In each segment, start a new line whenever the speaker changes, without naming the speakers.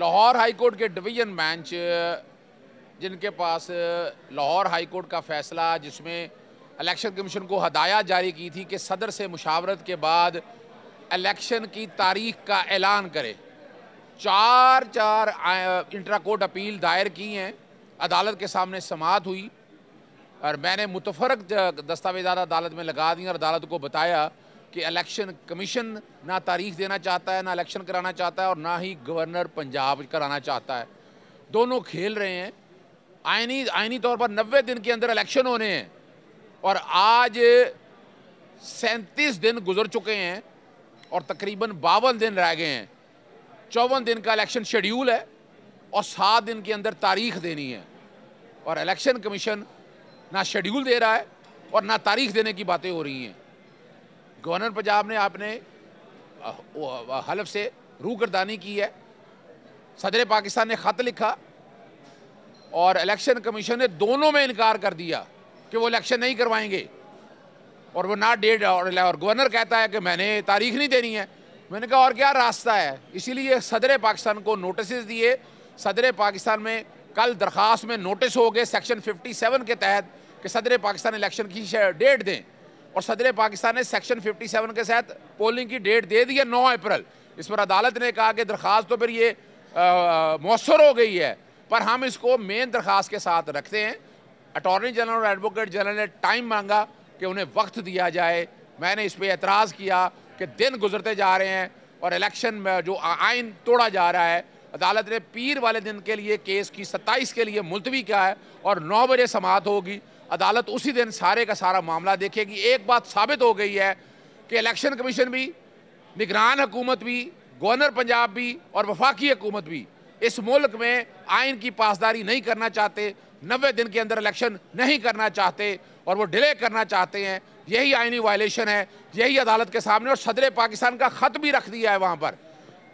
Lahore high court के division bench जिनके पास लाहौर हाईकोर्ट का फैसला जिसमें इलेक्शन कमीशन को हदायत जारी की थी कि सदर से मुशावरत के बाद इलेक्शन की तारीख का ऐलान करे चार चार इंटरा कोर्ट अपील दायर की हैं अदालत के सामने समात हुई और मैंने मुतफरक दस्तावेज़ा अदालत में लगा दी और अदालत को बताया कि इलेक्शन कमीशन ना तारीख देना चाहता है ना इलेक्शन कराना चाहता है और ना ही गवर्नर पंजाब कराना चाहता है दोनों खेल रहे हैं आयनी आइनी तौर पर नबे दिन के अंदर इलेक्शन होने हैं और आज सैंतीस दिन गुजर चुके हैं और तकरीबन बावन दिन रह गए हैं चौवन दिन का इलेक्शन शेड्यूल है और सात दिन के अंदर तारीख देनी है और इलेक्शन कमीशन ना शेड्यूल दे रहा है और ना तारीख देने की बातें हो रही हैं गवर्नर पंजाब ने आपने हलफ से रूगरदानी की है सदर पाकिस्तान ने ख़त लिखा और इलेक्शन कमीशन ने दोनों में इनकार कर दिया कि वो इलेक्शन नहीं करवाएंगे और वो नाट डेट और, और गवर्नर कहता है कि मैंने तारीख नहीं देनी है मैंने कहा और क्या रास्ता है इसीलिए सदर पाकिस्तान को नोटिस दिए सदर पाकिस्तान में कल दरख्वास्त में नोटिस हो गए सेक्शन 57 के तहत कि सदर पाकिस्तान इलेक्शन की डेट दें और सदर पाकिस्तान ने सेक्शन 57 के साथ पोलिंग की डेट दे दी है नौ अप्रैल इस पर अदालत ने कहा कि दरख्वास्त तो फिर ये मौसर हो गई है पर हम इसको मेन दरख्वास्त के साथ रखते हैं अटॉर्नी जनरल और एडवोकेट जनरल ने टाइम मांगा कि उन्हें वक्त दिया जाए मैंने इस पर एतराज़ किया कि दिन गुजरते जा रहे हैं और इलेक्शन में जो आइन तोड़ा जा रहा है अदालत ने पीर वाले दिन के लिए केस की सत्ताईस के लिए मुलतवी किया है और नौ बजे समाप्त होगी अदालत उसी दिन सारे का सारा मामला देखेगी एक बात साबित हो गई है कि इलेक्शन कमीशन भी निगरान हुकूमत भी गवर्नर पंजाब भी और वफाकी हुकूमत भी इस मुल्क में आइन की पासदारी नहीं करना चाहते नबे दिन के अंदर इलेक्शन नहीं करना चाहते और वो डिले करना चाहते हैं यही आइनी वायलेशन है यही अदालत के सामने और सदर पाकिस्तान का ख़त भी रख दिया है वहाँ पर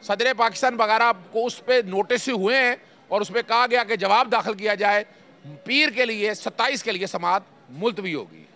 सदर पाकिस्तान वगैरह को उस पर नोटिस हुए हैं और उस पर कहा गया कि जवाब दाखिल किया जाए पीर के लिए सत्ताईस के लिए समाप्त मुलतवी होगी